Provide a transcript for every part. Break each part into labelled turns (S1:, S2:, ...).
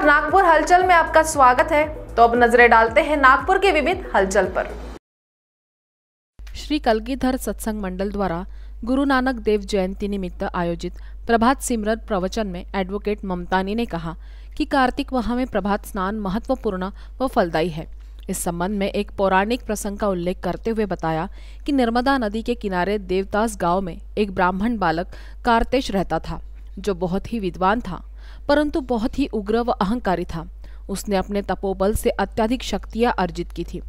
S1: नमस्कार नागपुर हलचल में आपका स्वागत है तो अब नजरें डालते हैं नागपुर के विविध हलचल पर श्री कलगीधर सत्संग मंडल द्वारा गुरु नानक देव जयंती निमित्त आयोजित प्रभात सिमरन प्रवचन में एडवोकेट ममतानी ने कहा कि कार्तिक माह में प्रभात स्नान महत्वपूर्ण व फलदायी है इस संबंध में एक पौराणिक प्रसंग का उल्लेख करते हुए बताया कि नर्मदा नदी के किनारे देवदास गांव में एक ब्राह्मण बालक कार्तेश रहता था जो बहुत ही विद्वान था परंतु बहुत ही उग्र व अहंकारी था उसने अपने तपोबल से अत्याधिक शक्तियां अर्जित की थी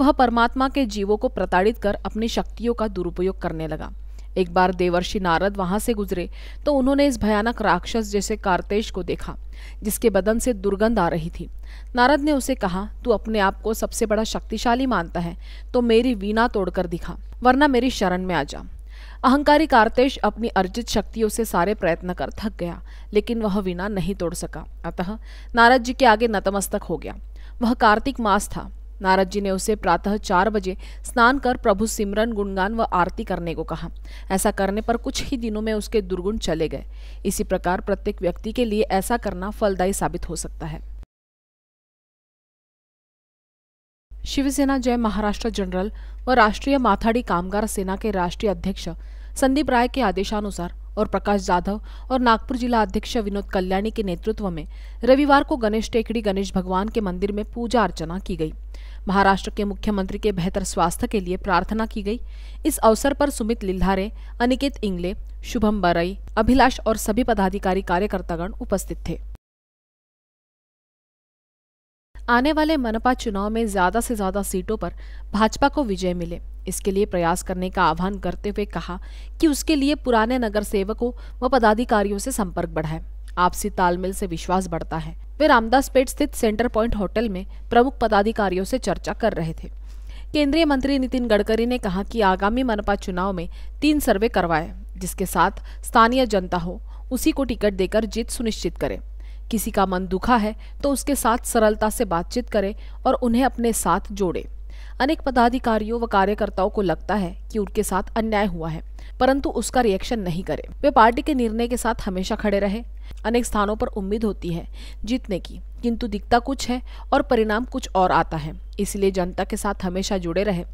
S1: वह परमात्मा के जीवों को प्रताड़ित कर अपनी शक्तियों का दुरुपयोग करने लगा एक बार देवर्षि नारद वहां से गुजरे तो उन्होंने इस भयानक राक्षस जैसे कार्तेश को देखा जिसके बदन से दुर्गंध आ रही थी नारद ने उसे कहा तू अपने आप को सबसे बड़ा शक्तिशाली मानता है तो मेरी वीणा तोड़कर दिखा वरना मेरी शरण में आ जा अहंकारी कार्तेश अपनी अर्जित शक्तियों से सारे प्रयत्न कर थक गया लेकिन वह वीणा नहीं तोड़ सका अतः नारद जी के आगे नतमस्तक हो गया वह कार्तिक मास था नारद जी ने उसे प्रातः चार बजे स्नान कर प्रभु सिमरन गुणगान व आरती करने को कहा ऐसा करने पर कुछ ही दिनों में उसके दुर्गुण चले गए इसी प्रकार प्रत्येक व्यक्ति के लिए ऐसा करना फलदायी साबित हो सकता है शिवसेना जय महाराष्ट्र जनरल व राष्ट्रीय माथाडी कामगार सेना के राष्ट्रीय अध्यक्ष संदीप राय के आदेशानुसार और प्रकाश जाधव और नागपुर जिला अध्यक्ष विनोद कल्याणी के नेतृत्व में रविवार को गणेश टेकड़ी गणेश भगवान के मंदिर में पूजा अर्चना की गई महाराष्ट्र के मुख्यमंत्री के बेहतर स्वास्थ्य के लिए प्रार्थना की गई इस अवसर पर सुमित लिल्हारे अनिकेत इंगले शुभम बरई अभिलाष और सभी पदाधिकारी कार्यकर्तागण उपस्थित थे आने वाले मनपा चुनाव में ज्यादा से ज्यादा सीटों पर भाजपा को विजय मिले इसके लिए प्रयास करने का आह्वान करते हुए कहा कि उसके लिए पुराने नगर सेवकों व पदाधिकारियों से संपर्क बढ़ाए आपसी तालमेल से विश्वास बढ़ता है वे रामदास पेट स्थित सेंटर पॉइंट होटल में प्रमुख पदाधिकारियों से चर्चा कर रहे थे केंद्रीय मंत्री नितिन गडकरी ने कहा कि आगामी मनपा चुनाव में तीन सर्वे करवाए जिसके साथ स्थानीय जनता हो उसी को टिकट देकर जीत सुनिश्चित करें किसी का मन दुखा है तो उसके साथ सरलता से बातचीत करें और उन्हें अपने साथ जोड़ें अनेक पदाधिकारियों व कार्यकर्ताओं को लगता है कि उनके साथ अन्याय हुआ है परंतु उसका रिएक्शन नहीं करें वे पार्टी के निर्णय के साथ हमेशा खड़े रहे अनेक स्थानों पर उम्मीद होती है जीतने की किंतु दिखता कुछ है और परिणाम कुछ और आता है इसलिए जनता के साथ हमेशा जुड़े रहे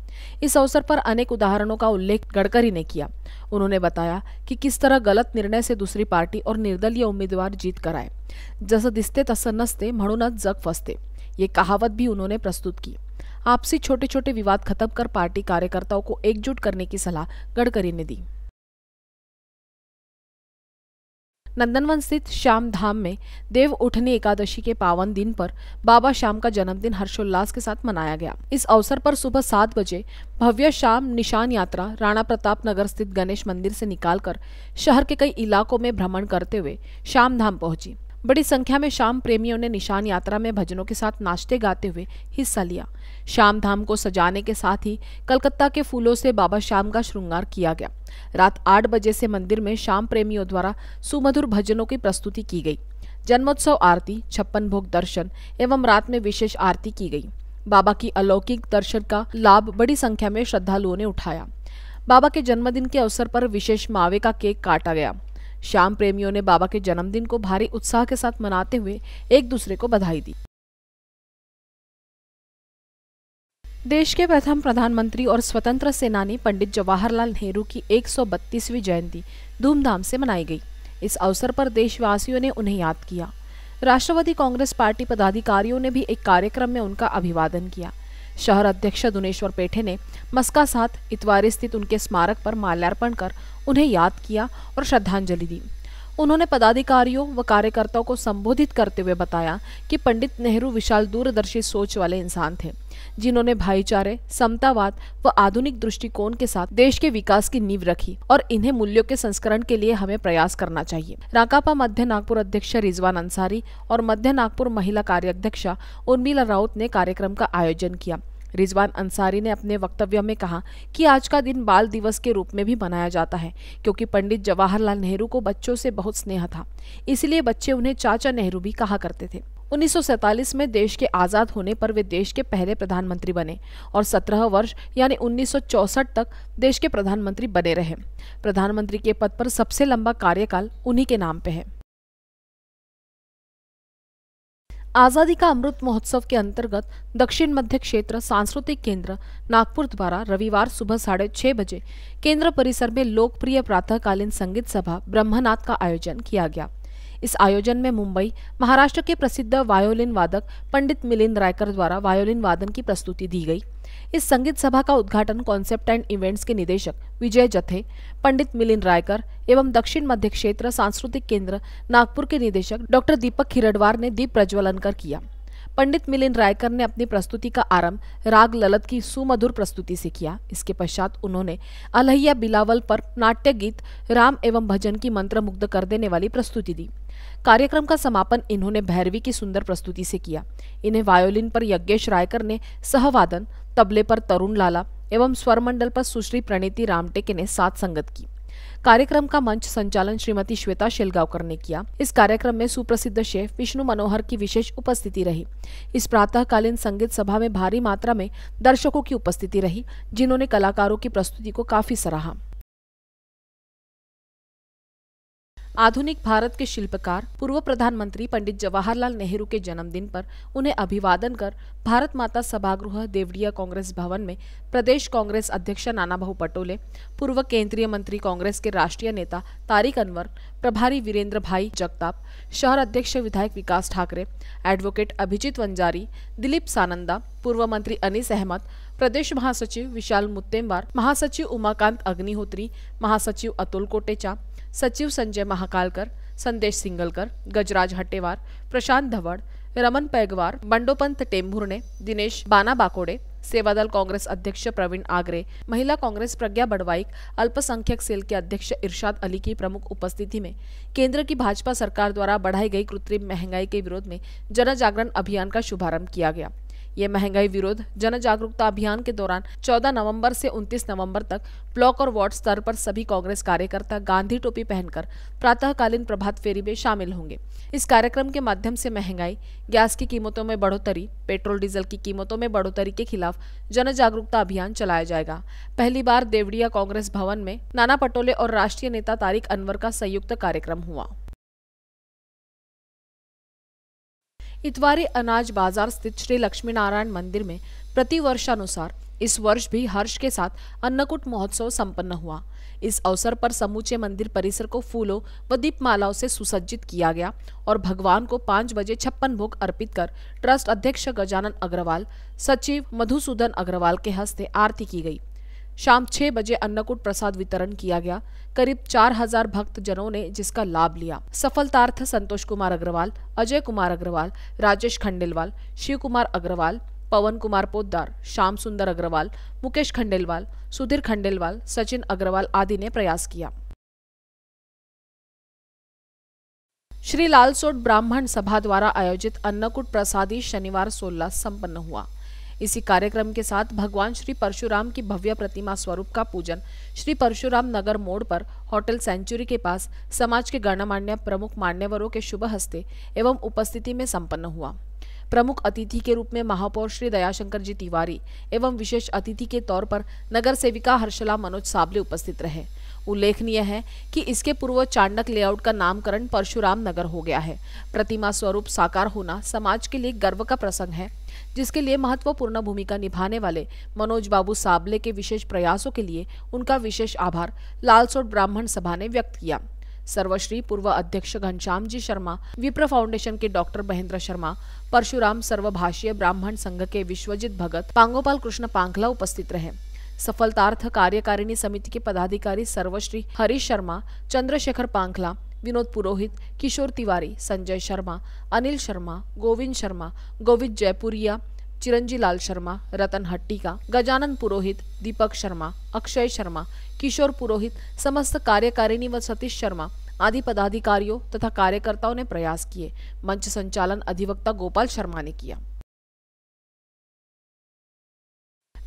S1: इस अवसर पर अनेक उदाहरणों का उल्लेख गडकरी ने किया उन्होंने बताया कि किस तरह गलत निर्णय से दूसरी पार्टी और निर्दलीय उम्मीदवार जीत कर आए जसं दिसते तसं नसते म्हणूनच जग फसते ये कहावत भी उन्होंने प्रस्तुत की आपसी छोटे छोटे विवाद खत्म कर पार्टी कार्यकर्ताओं को एकजुट करने की सलाह गडकरी ने दी नंदनवन स्थित श्याम धाम में देव उठनी एकादशी के पावन दिन पर बाबा श्याम का जन्मदिन हर्षोल्लास के साथ मनाया गया इस अवसर पर सुबह सात बजे भव्य श्याम निशान यात्रा राणा प्रताप नगर स्थित गणेश मंदिर से निकालकर शहर के कई इलाकों में भ्रमण करते हुए श्याम धाम पहुंची बड़ी संख्या में शाम प्रेमियों ने निशान यात्रा में भजनों के साथ नाचते गाते हुए हिस्सा लिया शाम धाम को सजाने के साथ ही कलकत्ता के फूलों से बाबा श्याम का श्रृंगार किया गया रात आठ बजे से मंदिर में शाम प्रेमियों द्वारा सुमधुर भजनों की प्रस्तुति की गई जन्मोत्सव आरती छप्पन भोग दर्शन एवं रात में विशेष आरती की गई बाबा की अलौकिक दर्शन का लाभ बड़ी संख्या में श्रद्धालुओं ने उठाया बाबा के जन्मदिन के अवसर पर विशेष मावे का केक काटा गया शाम प्रेमियों ने बाबा के जन्मदिन को भारी उत्साह के साथ मनाते हुए एक दूसरे को बधाई दी देश के प्रथम प्रधानमंत्री और स्वतंत्र सेनानी पंडित जवाहरलाल नेहरू की 132वीं जयंती धूमधाम से मनाई गई इस अवसर पर देशवासियों ने उन्हें याद किया राष्ट्रवादी कांग्रेस पार्टी पदाधिकारियों ने भी एक कार्यक्रम में उनका अभिवादन किया शहर अध्यक्ष दुनेश्वर पेठे ने मस्का साथ इतवारी स्थित उनके स्मारक पर माल्यार्पण कर उन्हें याद किया और श्रद्धांजलि दी उन्होंने पदाधिकारियों व कार्यकर्ताओं को संबोधित करते हुए बताया कि पंडित नेहरू विशाल दूरदर्शी सोच वाले इंसान थे जिन्होंने भाईचारे समतावाद व आधुनिक दृष्टिकोण के साथ देश के विकास की नींव रखी और इन्हें मूल्यों के संस्करण के लिए हमें प्रयास करना चाहिए राकापा मध्य नागपुर अध्यक्ष रिजवान अंसारी और मध्य नागपुर महिला कार्याध्यक्षा उर्मिला राउत ने कार्यक्रम का आयोजन किया रिजवान अंसारी ने अपने वक्तव्य में कहा कि आज का दिन बाल दिवस के रूप में भी मनाया जाता है क्योंकि पंडित जवाहरलाल नेहरू को बच्चों से बहुत स्नेह था इसलिए बच्चे उन्हें चाचा नेहरू भी कहा करते थे 1947 में देश के आज़ाद होने पर वे देश के पहले प्रधानमंत्री बने और 17 वर्ष यानी 1964 तक देश के प्रधानमंत्री बने रहे प्रधानमंत्री के पद पर सबसे लंबा कार्यकाल उन्हीं के नाम पे है आज़ादी का अमृत महोत्सव के अंतर्गत दक्षिण मध्य क्षेत्र सांस्कृतिक केंद्र नागपुर द्वारा रविवार सुबह साढ़े छह बजे केंद्र परिसर में लोकप्रिय प्रातःकालीन संगीत सभा ब्रह्मनाथ का आयोजन किया गया इस आयोजन में मुंबई महाराष्ट्र के प्रसिद्ध वायोलिन वादक पंडित मिलिंद रायकर द्वारा वायोलिन वादन की प्रस्तुति दी गई इस संगीत सभा का उद्घाटन कॉन्सेप्ट एंड इवेंट्स के निदेशक विजय जथे पंडित मिलिंद रायकर एवं दक्षिण मध्य क्षेत्र सांस्कृतिक केंद्र नागपुर के निदेशक डॉक्टर दीपक खिरडवार ने दीप प्रज्वलन कर किया पंडित मिलिंद रायकर ने अपनी प्रस्तुति का आरंभ राग ललत की सुमधुर प्रस्तुति से किया इसके पश्चात उन्होंने अलहिया बिलावल पर नाट्य गीत राम एवं भजन की मंत्र मुग्ध कर देने वाली प्रस्तुति दी कार्यक्रम का समापन इन्होंने भैरवी की सुंदर प्रस्तुति से किया इन्हें वायोलिन पर यज्ञेश रायकर ने सहवादन तबले पर तरुण लाला एवं स्वरमंडल पर सुश्री प्रणीति रामटेके ने साथ संगत की कार्यक्रम का मंच संचालन श्रीमती श्वेता शेलगावकर ने किया इस कार्यक्रम में सुप्रसिद्ध शेफ विष्णु मनोहर की विशेष उपस्थिति रही इस प्रातःकालीन संगीत सभा में भारी मात्रा में दर्शकों की उपस्थिति रही जिन्होंने कलाकारों की प्रस्तुति को काफी सराहा आधुनिक भारत के शिल्पकार पूर्व प्रधानमंत्री पंडित जवाहरलाल नेहरू के जन्मदिन पर उन्हें अभिवादन कर भारत माता सभागृह देवड़िया कांग्रेस भवन में प्रदेश कांग्रेस अध्यक्ष नाना भा पटोले पूर्व केंद्रीय मंत्री कांग्रेस के राष्ट्रीय नेता तारिक अनवर प्रभारी वीरेंद्र भाई जगताप शहर अध्यक्ष विधायक विकास ठाकरे एडवोकेट अभिजीत वंजारी दिलीप सानंदा पूर्व मंत्री अनिस अहमद प्रदेश महासचिव विशाल मुत्तेमवार महासचिव उमाकांत अग्निहोत्री महासचिव अतुल कोटेचा सचिव संजय महाकालकर संदेश सिंगलकर गजराज हट्टेवार प्रशांत धवड़ रमन पैगवार बंडोपंत टेंभुर्णे दिनेश बाना बाकोड़े सेवादल कांग्रेस अध्यक्ष प्रवीण आगरे महिला कांग्रेस प्रज्ञा बड़वाइक अल्पसंख्यक सेल के अध्यक्ष इरशाद अली की प्रमुख उपस्थिति में केंद्र की भाजपा सरकार द्वारा बढ़ाई गई कृत्रिम महंगाई के विरोध में जन जागरण अभियान का शुभारंभ किया गया ये महंगाई विरोध जन जागरूकता अभियान के दौरान 14 नवंबर से 29 नवंबर तक ब्लॉक और वार्ड स्तर पर सभी कांग्रेस कार्यकर्ता गांधी टोपी पहनकर प्रातःकालीन प्रभात फेरी में शामिल होंगे इस कार्यक्रम के माध्यम से महंगाई गैस की कीमतों में बढ़ोतरी पेट्रोल डीजल की कीमतों में बढ़ोतरी के खिलाफ जन जागरूकता अभियान चलाया जाएगा पहली बार देवड़िया कांग्रेस भवन में नाना पटोले और राष्ट्रीय नेता तारिक अनवर का संयुक्त कार्यक्रम हुआ इतवारे अनाज बाजार स्थित श्री लक्ष्मीनारायण मंदिर में प्रतिवर्षानुसार इस वर्ष भी हर्ष के साथ अन्नकूट महोत्सव संपन्न हुआ इस अवसर पर समूचे मंदिर परिसर को फूलों व दीपमालाओं से सुसज्जित किया गया और भगवान को पाँच बजे छप्पन भोग अर्पित कर ट्रस्ट अध्यक्ष गजानन अग्रवाल सचिव मधुसूदन अग्रवाल के हस्ते आरती की गई शाम छह बजे अन्नकूट प्रसाद वितरण किया गया करीब चार हजार भक्त जनों ने जिसका लाभ लिया सफलतार्थ संतोष कुमार अग्रवाल अजय कुमार अग्रवाल राजेश खंडेलवाल शिव कुमार अग्रवाल पवन कुमार पोद्दार श्याम सुंदर अग्रवाल मुकेश खंडेलवाल सुधीर खंडेलवाल सचिन अग्रवाल आदि ने प्रयास किया श्री लालसोट ब्राह्मण सभा द्वारा आयोजित अन्नकूट प्रसादी शनिवार सोलह संपन्न हुआ इसी कार्यक्रम के साथ भगवान श्री परशुराम की भव्य प्रतिमा स्वरूप का पूजन श्री परशुराम नगर मोड़ पर होटल सेंचुरी के पास समाज के गणमान्य प्रमुख मान्यवरों के शुभ हस्ते एवं उपस्थिति में संपन्न हुआ प्रमुख अतिथि के रूप में महापौर श्री दयाशंकर जी तिवारी एवं विशेष अतिथि के तौर पर नगर सेविका हर्षला मनोज साबले उपस्थित रहे उल्लेखनीय है कि इसके पूर्व चांडक लेआउट का नामकरण परशुराम नगर हो गया है प्रतिमा स्वरूप साकार होना समाज के लिए गर्व का प्रसंग है जिसके लिए महत्वपूर्ण भूमिका निभाने वाले मनोज बाबू साबले के विशेष प्रयासों के लिए उनका विशेष आभार लालसोट ब्राह्मण सभा ने व्यक्त किया सर्वश्री पूर्व अध्यक्ष घनश्याम जी शर्मा विप्र फाउंडेशन के डॉक्टर महेंद्र शर्मा परशुराम सर्वभाषीय ब्राह्मण संघ के विश्वजीत भगत पांगोपाल कृष्ण पांगला उपस्थित रहे सफलतार्थ कार्यकारिणी समिति के पदाधिकारी सर्वश्री हरीश शर्मा चंद्रशेखर पांखला विनोद पुरोहित किशोर तिवारी संजय शर्मा अनिल शर्मा गोविंद शर्मा गोविंद जयपुरिया चिरंजी लाल शर्मा रतन हट्टी का गजानन पुरोहित दीपक शर्मा अक्षय शर्मा किशोर पुरोहित समस्त कार्यकारिणी व सतीश शर्मा आदि पदाधिकारियों तथा कार्यकर्ताओं ने प्रयास किए मंच संचालन अधिवक्ता गोपाल शर्मा ने किया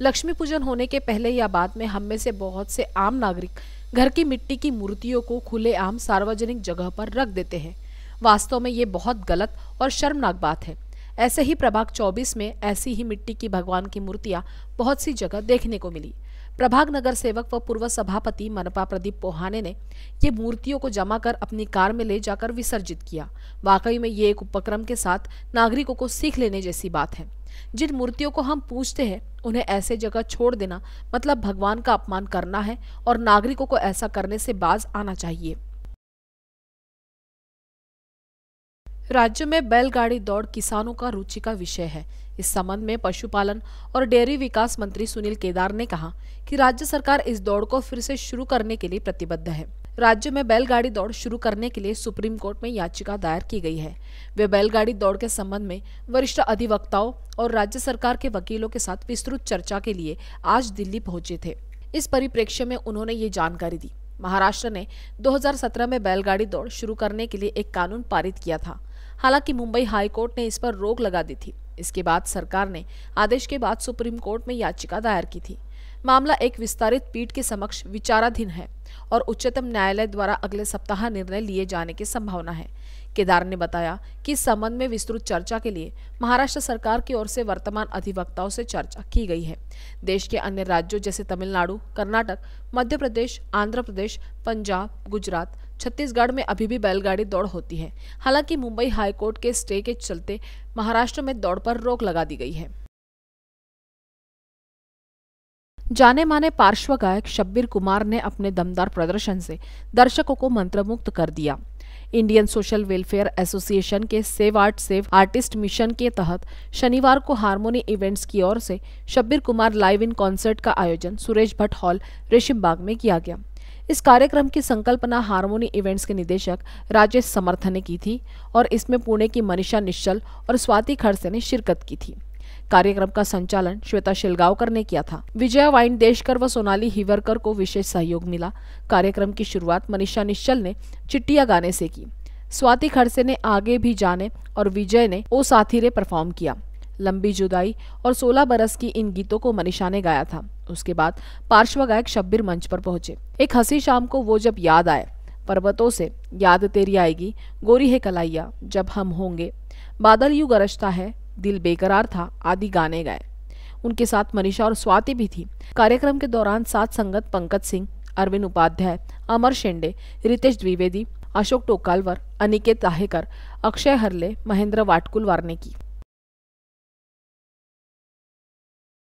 S1: लक्ष्मी पूजन होने के पहले या बाद में हम में से बहुत से आम नागरिक घर की मिट्टी की मूर्तियों को खुले आम सार्वजनिक जगह पर रख देते हैं वास्तव में ये बहुत गलत और शर्मनाक बात है ऐसे ही प्रभाग 24 में ऐसी ही मिट्टी की भगवान की मूर्तियां बहुत सी जगह देखने को मिली प्रभाग नगर सेवक व पूर्व सभापति मनपा प्रदीप पोहाने ने ये मूर्तियों को जमा कर अपनी कार में ले जाकर विसर्जित किया वाकई में ये एक उपक्रम के साथ नागरिकों को सीख लेने जैसी बात है जिन मूर्तियों को हम पूछते हैं उन्हें ऐसे जगह छोड़ देना मतलब भगवान का अपमान करना है और नागरिकों को ऐसा करने से बाज आना चाहिए राज्य में बैलगाड़ी दौड़ किसानों का रुचि का विषय है इस संबंध में पशुपालन और डेयरी विकास मंत्री सुनील केदार ने कहा कि राज्य सरकार इस दौड़ को फिर से शुरू करने के लिए प्रतिबद्ध है राज्य में बैलगाड़ी दौड़ शुरू करने के लिए सुप्रीम कोर्ट में याचिका दायर की गई है वे बैलगाड़ी दौड़ के संबंध में वरिष्ठ अधिवक्ताओं और राज्य सरकार के वकीलों के साथ विस्तृत चर्चा के लिए आज दिल्ली पहुंचे थे इस परिप्रेक्ष्य में उन्होंने ये जानकारी दी महाराष्ट्र ने 2017 में बैलगाड़ी दौड़ शुरू करने के लिए एक कानून पारित किया था हालांकि मुंबई हाईकोर्ट ने इस पर रोक लगा दी थी इसके बाद सरकार ने आदेश के बाद सुप्रीम कोर्ट में याचिका दायर की थी मामला एक विस्तारित पीठ के समक्ष विचाराधीन है और उच्चतम न्यायालय द्वारा अगले सप्ताह निर्णय लिए जाने की संभावना है केदार ने बताया कि इस संबंध में विस्तृत चर्चा के लिए महाराष्ट्र सरकार की ओर से वर्तमान अधिवक्ताओं से चर्चा की गई है देश के अन्य राज्यों जैसे तमिलनाडु कर्नाटक मध्य प्रदेश आंध्र प्रदेश पंजाब गुजरात छत्तीसगढ़ में अभी भी बैलगाड़ी दौड़ होती है हालांकि मुंबई हाईकोर्ट के स्टे के चलते महाराष्ट्र में दौड़ पर रोक लगा दी गई है जाने माने पार्श्व गायक शब्बीर कुमार ने अपने दमदार प्रदर्शन से दर्शकों को मंत्रमुग्ध कर दिया इंडियन सोशल वेलफेयर एसोसिएशन के save art save artist mission के तहत शनिवार को हारमोनी इवेंट्स की ओर से Shabbir Kumar live in concert का आयोजन सुरेश भट्ट हॉल रेशिमबाग में किया गया इस कार्यक्रम की संकल्पना हारमोनी इवेंट्स के निदेशक राजेश समर्थ ने की थी और इसमें पुणे की मनीषा निश्चल और स्वाति खड़से ने शिरकत की थी कार्यक्रम का संचालन श्वेता शिलगावकर ने किया था विजया वाइन देशकर व सोनाली हिवरकर को विशेष सहयोग मिला कार्यक्रम की शुरुआत मनीषा निश्चल ने चिट्टिया गाने से की स्वाति खड़से ने आगे भी जाने और विजय ने ओ साथी रे परफॉर्म किया लंबी जुदाई और 16 बरस की इन गीतों को मनीषा ने गाया था उसके बाद पार्श्व गायक शब्बीर मंच पर पहुंचे एक हंसी शाम को वो जब याद आए पर्वतों से याद तेरी आएगी गोरी है कलाइया जब हम होंगे बादल यू गरजता है दिल बेकरार था आदि गाने गाए उनके साथ मनीषा और स्वाति भी थी कार्यक्रम के दौरान सात संगत पंकज सिंह अरविंद उपाध्याय अमर शेंडे रितेश द्विवेदी अशोक टोकालवर अनिकेत ताहेकर अक्षय हरले महेंद्र वाटकुलवार ने की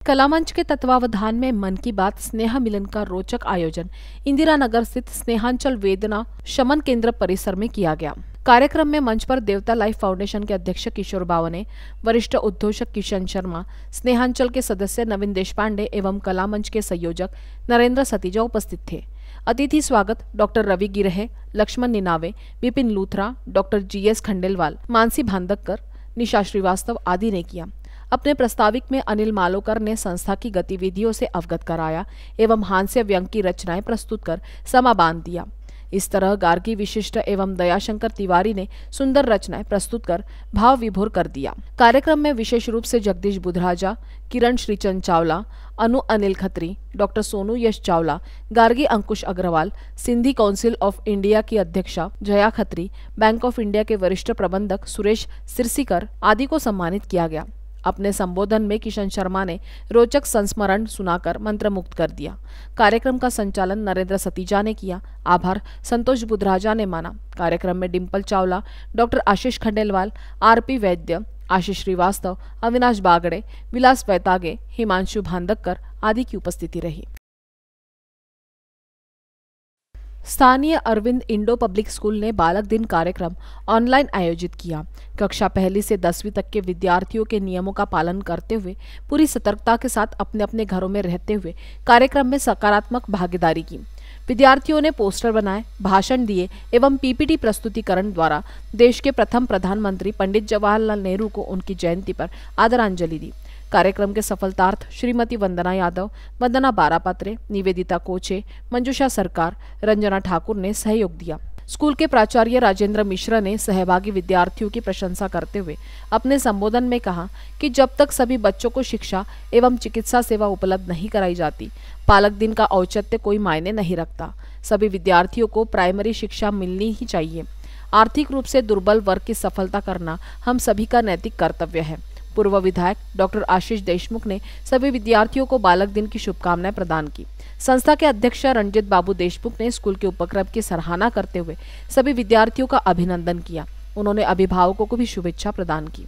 S1: कला मंच के तत्वावधान में मन की बात स्नेहा मिलन का रोचक आयोजन इंदिरा नगर स्थित स्नेहांचल वेदना शमन केंद्र परिसर में किया गया कार्यक्रम में मंच पर देवता लाइफ फाउंडेशन के अध्यक्ष किशोर बावने वरिष्ठ उद्घोषक किशन शर्मा स्नेहांचल के सदस्य नवीन देशपांडे एवं कला मंच के संयोजक नरेंद्र सतीजा उपस्थित थे अतिथि स्वागत doctor Ravi Girhe Laxman Ninave Vipin Luthra doctor G S Khandelwal Mansi Bhandakkar Nisha Srivastava आदि ने किया अपने प्रस्ताविक में अनिल मालोकर ने संस्था की गतिविधियों से अवगत कराया एवं हास्य व्यंग की रचनाएं प्रस्तुत कर समा बांध दिया इस तरह गार्गी विशिष्ट एवं दयाशंकर तिवारी ने सुंदर रचनाएं प्रस्तुत कर भाव विभोर कर दिया कार्यक्रम में विशेष रूप से Jagdish Budhraja Kiran Shrichand Chawla Anu Anil Khatri doctor Sonu Yash Chawla Gargi Ankush Agarwal Sindhi council of India की अध्यक्षा Jaya Khatri bank of India के वरिष्ठ प्रबंधक सुरेश सिरसीकर आदि को सम्मानित किया गया अपने संबोधन में किशन शर्मा ने रोचक संस्मरण सुनाकर मुक्त कर दिया कार्यक्रम का संचालन नरेंद्र सतीजा ने किया आभार संतोष बुधराजा ने माना कार्यक्रम में डिम्पल चावला डॉक्टर आशीष खंडेलवाल आरपी वैद्य आशीष श्रीवास्तव अविनाश बागड़े विलास वैतागे हिमांशु भांदक्कर आदि की उपस्थिति रही स्थानीय अरविंद इंडो पब्लिक स्कूल ने बालक दिन कार्यक्रम ऑनलाइन आयोजित किया कक्षा पहली से दसवीं तक के विद्यार्थियों के नियमों का पालन करते हुए पूरी सतर्कता के साथ अपने अपने घरों में रहते हुए कार्यक्रम में सकारात्मक भागीदारी की विद्यार्थियों ने पोस्टर बनाए भाषण दिए एवं पीपीटी प्रस्तुतिकरण द्वारा देश के प्रथम प्रधानमंत्री पंडित जवाहरलाल नेहरू को उनकी जयंती पर आदरांजलि दी कार्यक्रम के सफलतार्थ श्रीमती वंदना यादव वंदना बारापात्रे निवेदिता कोचे मंजुषा सरकार रंजना ठाकुर ने सहयोग दिया स्कूल के प्राचार्य राजेंद्र मिश्रा ने सहभागी विद्यार्थियों की प्रशंसा करते हुए अपने संबोधन में कहा कि जब तक सभी बच्चों को शिक्षा एवं चिकित्सा सेवा उपलब्ध नहीं कराई जाती पालक दिन का औचित्य कोई मायने नहीं रखता सभी विद्यार्थियों को प्राइमरी शिक्षा मिलनी ही चाहिए आर्थिक रूप से दुर्बल वर्ग की सफलता करना हम सभी का नैतिक कर्तव्य है पूर्व विधायक डॉक्टर आशीष देशमुख ने सभी विद्यार्थियों को बालक दिन की शुभकामनाएं प्रदान की संस्था के अध्यक्ष रंजित बाबू देशमुख ने स्कूल के उपक्रम की सराहना करते हुए सभी विद्यार्थियों का अभिनंदन किया उन्होंने अभिभावकों को भी शुभेच्छा प्रदान की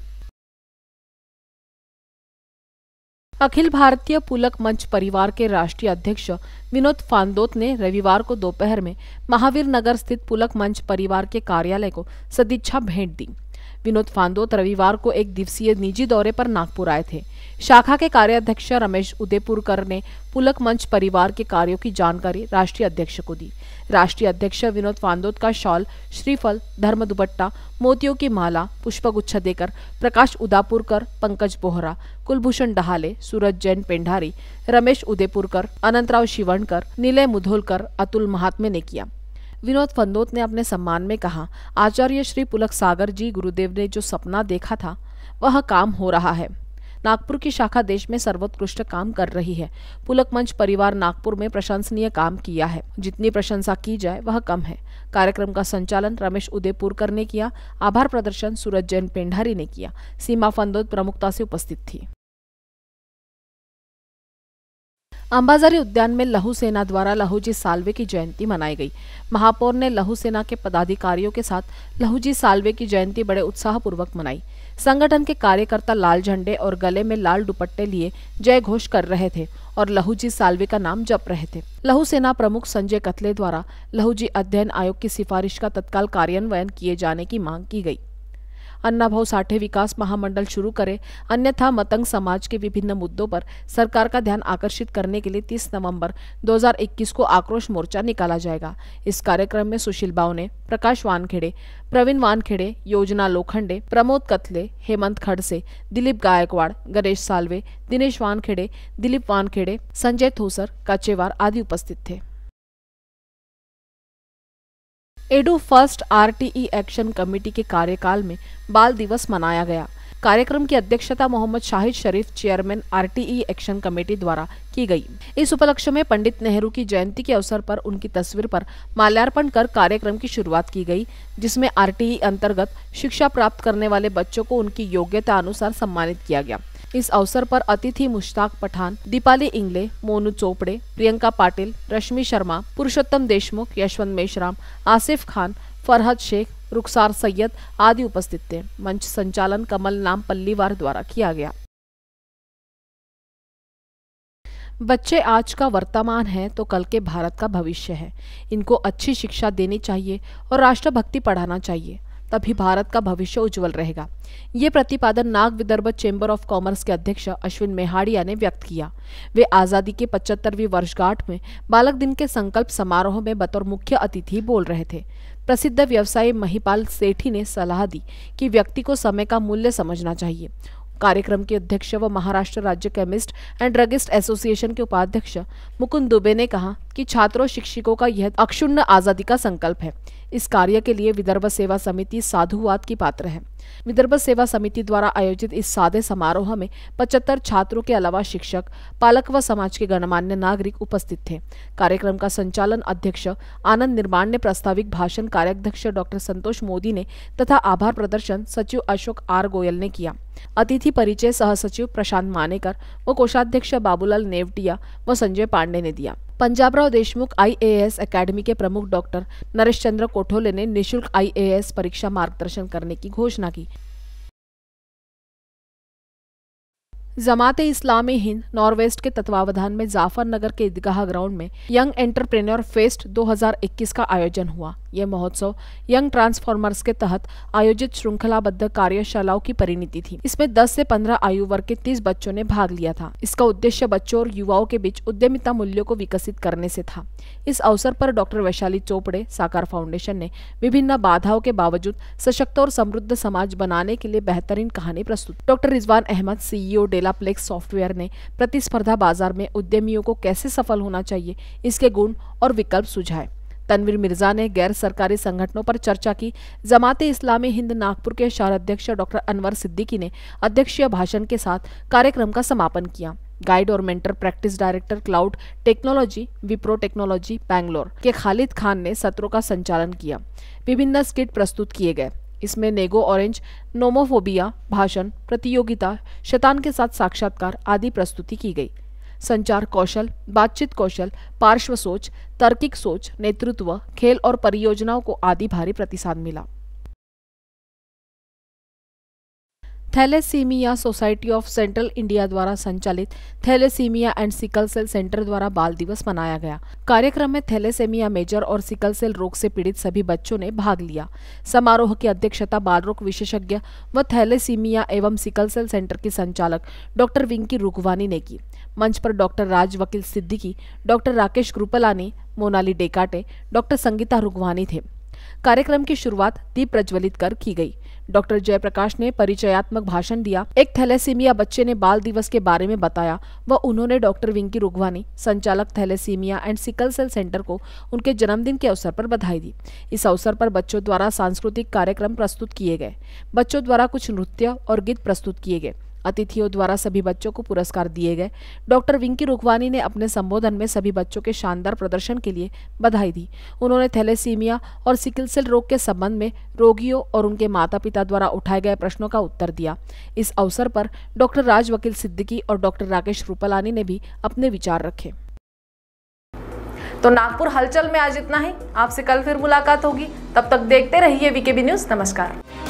S1: अखिल भारतीय पुलक मंच परिवार के राष्ट्रीय अध्यक्ष विनोद फांदोत ने रविवार को दोपहर में महावीर नगर स्थित पुलक मंच परिवार के कार्यालय को सदिच्छा भेंट दी विनोद फांदोत रविवार को एक दिवसीय निजी दौरे पर नागपुर आए थे शाखा के कार्याध्यक्ष रमेश उदयपुरकर ने पुलक मंच परिवार के कार्यों की जानकारी राष्ट्रीय अध्यक्ष को दी राष्ट्रीय अध्यक्ष विनोद फांदोत का शॉल श्रीफल धर्म दुपट्टा मोतियों की माला पुष्पगुच्छ देकर प्रकाश उदापुरकर पंकज बोहरा कुलभूषण डहाले सूरज जैन पेंढारी रमेश उदयपुरकर अनंतराव शिवणकर निलय मुधोलकर अतुल महात्मे ने किया विनोद फंदोत ने अपने सम्मान में कहा आचार्य श्री पुलक सागर जी गुरुदेव ने जो सपना देखा था वह काम हो रहा है नागपुर की शाखा देश में सर्वोत्कृष्ट काम कर रही है पुलक मंच परिवार नागपुर में प्रशंसनीय काम किया है जितनी प्रशंसा की जाए वह कम है कार्यक्रम का संचालन रमेश उदयपुरकर ने किया आभार प्रदर्शन सूरज जैन पेंढारी ने किया सीमा फंदोद प्रमुखता से उपस्थित थी अंबाजारी उद्यान में लहू सेना द्वारा लहूजी सालवे की जयंती मनाई गई महापौर ने लहू सेना के पदाधिकारियों के साथ लहूजी सालवे की जयंती बड़े उत्साहपूर्वक मनाई संगठन के कार्यकर्ता लाल झंडे और गले में लाल दुपट्टे लिए जय घोष कर रहे थे और लहूजी सालवे का नाम जप रहे थे लहू सेना प्रमुख संजय कतले द्वारा लहूजी अध्ययन आयोग की सिफारिश का तत्काल कार्यान्वयन किए जाने की मांग की गई अन्नाभाव साठे विकास महामंडल शुरू करे अन्यथा मतंग समाज के विभिन्न मुद्दों पर सरकार का ध्यान आकर्षित करने के लिए 30 नवंबर 2021 को आक्रोश मोर्चा निकाला जाएगा इस कार्यक्रम में सुशील बाव ने प्रकाश वानखेड़े प्रवीण वानखेड़े योजना लोखंडे प्रमोद कथले हेमंत खड़से दिलीप गायकवाड़ गणेश सालवे दिनेश वानखेड़े दिलीप वानखेड़े संजय थोसर काचेवार आदि उपस्थित थे edu first RTE action committee के कार्यकाल में बाल दिवस मनाया गया कार्यक्रम की अध्यक्षता Mohammad Shahid Sharif chairman RTE action committee द्वारा की गई इस उपलक्ष्य में पंडित नेहरू की जयंती के अवसर पर उनकी तस्वीर पर माल्यार्पण कर कार्यक्रम की शुरुआत की गई जिसमें आरटीई अंतर्गत शिक्षा प्राप्त करने वाले बच्चों को उनकी योग्यता अनुसार सम्मानित किया गया इस अवसर पर अतिथि मुश्ताक पठान दीपाली इंगले मोनू चोपड़े प्रियंका पाटिल रश्मि शर्मा पुरुषोत्तम देशमुख यशवंत मेशराम आसिफ खान फरहद शेख रुखसार सैयद आदि उपस्थित थे मंच संचालन कमल नाम पल्लीवार द्वारा किया गया बच्चे आज का वर्तमान है तो कल के भारत का भविष्य है इनको अच्छी शिक्षा देनी चाहिए और राष्ट्रभक्ति पढ़ाना चाहिए तभी भारत का भविष्य उज्जवल रहेगा ये प्रतिपादन Nag Vidarbha chamber of commerce के अध्यक्ष अश्विन मेहाड़िया ने व्यक्त किया वे आजादी के पचहत्तरवीं वर्षगांठ में बालक दिन के संकल्प समारोह में बतौर मुख्य अतिथि बोल रहे थे प्रसिद्ध व्यवसायी महिपाल सेठी ने सलाह दी कि व्यक्ति को समय का मूल्य समझना चाहिए कार्यक्रम के अध्यक्ष व महाराष्ट्र राज्य केमिस्ट एंड ड्रगिस्ट एसोसिएशन के उपाध्यक्ष मुकुंद दुबे ने कहा कि छात्रों शिक्षकों का यह अक्षुण्ण आज़ादी का संकल्प है इस कार्य के लिए विदर्भ सेवा समिति साधुवाद की पात्र है विदर्भ सेवा समिति द्वारा आयोजित इस सादे समारोह में 75 छात्रों के अलावा शिक्षक पालक व समाज के गणमान्य नागरिक उपस्थित थे कार्यक्रम का संचालन अध्यक्ष आनंद निर्माण ने प्रस्ताविक भाषण कार्याध्यक्ष डॉक्टर संतोष मोदी ने तथा आभार प्रदर्शन सचिव अशोक आर गोयल ने किया अतिथि परिचय सह सचिव प्रशांत मानेकर व कोषाध्यक्ष बाबूलाल नेवटिया व संजय पांडे ने दिया पंजाबराव देशमुख आईएएस एकेडमी के प्रमुख डॉक्टर नरेश चंद्र कोठोले ने निशुल्क आईएएस परीक्षा मार्गदर्शन करने की घोषणा की जमात इस्लामी हिंद नॉर्वेस्ट के तत्वावधान में जाफर नगर के ईदगाह ग्राउंड में यंग एंटरप्रेन्योर फेस्ट 2021 का आयोजन हुआ यह महोत्सव यंग ट्रांसफॉर्मर्स के तहत आयोजित श्रृंखलाबद्ध कार्यशालाओं की परिणति थी इसमें 10 से 15 आयु वर्ग के 30 बच्चों ने भाग लिया था इसका उद्देश्य बच्चों और युवाओं के बीच उद्यमिता मूल्यों को विकसित करने से था इस अवसर पर डॉक्टर वैशाली चोपड़े साकार फाउंडेशन ने विभिन्न बाधाओं के बावजूद सशक्त और समृद्ध समाज बनाने के लिए बेहतरीन कहानी प्रस्तुत doctor Rizwan Ahmed CEO Delaplex software ने प्रतिस्पर्धा बाजार में उद्यमियों को कैसे सफल होना चाहिए इसके गुण और विकल्प सुझाए तनवीर मिर्जा ने गैर सरकारी संगठनों पर चर्चा की जमात इस्लामी हिंद नागपुर के शहराध्यक्ष डॉक्टर अनवर सिद्दीकी ने अध्यक्षीय भाषण के साथ कार्यक्रम का समापन किया गाइड और mentor practice director cloud technology Wipro technology Bangalore के खालिद खान ने सत्रों का संचालन किया विभिन्न स्किट प्रस्तुत किए गए इसमें नेगो ऑरेंज नोमोफोबिया भाषण प्रतियोगिता शतान के साथ साक्षात्कार आदि प्रस्तुति की गई संचार कौशल बातचीत कौशल पार्श्व सोच तार्किक सोच नेतृत्व खेल और परियोजनाओं को आदि भारी प्रतिसाद मिला thalassemia society of central India द्वारा संचालित thalassemia and sickle cell centre द्वारा बाल दिवस मनाया गया कार्यक्रम में थैलेसेमिया मेजर और सिकल सेल रोग से पीड़ित सभी बच्चों ने भाग लिया समारोह की अध्यक्षता बाल रोग विशेषज्ञ व थैलेसीमिया एवं सिकल सेल सेंटर की संचालक डॉक्टर विंकी रुकवानी ने की मंच पर डॉक्टर राज वकील सिद्दीकी डॉक्टर राकेश ग्रुपलानी मोनाली डेकाटे डॉक्टर संगीता रुगवानी थे कार्यक्रम की शुरुआत दीप प्रज्वलित कर की गई डॉक्टर जयप्रकाश ने परिचयात्मक भाषण दिया एक थैलेसीमिया बच्चे ने बाल दिवस के बारे में बताया व उन्होंने डॉक्टर विंकी रुगवानी संचालक thalassemia and sickle cell centre को उनके जन्मदिन के अवसर पर बधाई दी इस अवसर पर बच्चों द्वारा सांस्कृतिक कार्यक्रम प्रस्तुत किए गए बच्चों द्वारा कुछ नृत्य और गीत प्रस्तुत किए गए अतिथियों द्वारा सभी बच्चों को पुरस्कार दिए गए डॉक्टर विंकी रुकवानी ने अपने संबोधन में सभी बच्चों के शानदार प्रदर्शन के लिए बधाई दी उन्होंने थैलेसीमिया और सिकिलसिल रोग के संबंध में रोगियों और उनके माता पिता द्वारा उठाए गए प्रश्नों का उत्तर दिया इस अवसर पर डॉक्टर राज वकील सिद्दीकी और डॉक्टर राकेश रूपलानी ने भी अपने विचार रखे तो नागपुर हलचल में आज इतना ही आपसे कल फिर मुलाकात होगी तब तक देखते रहिए वीकेबी न्यूज नमस्कार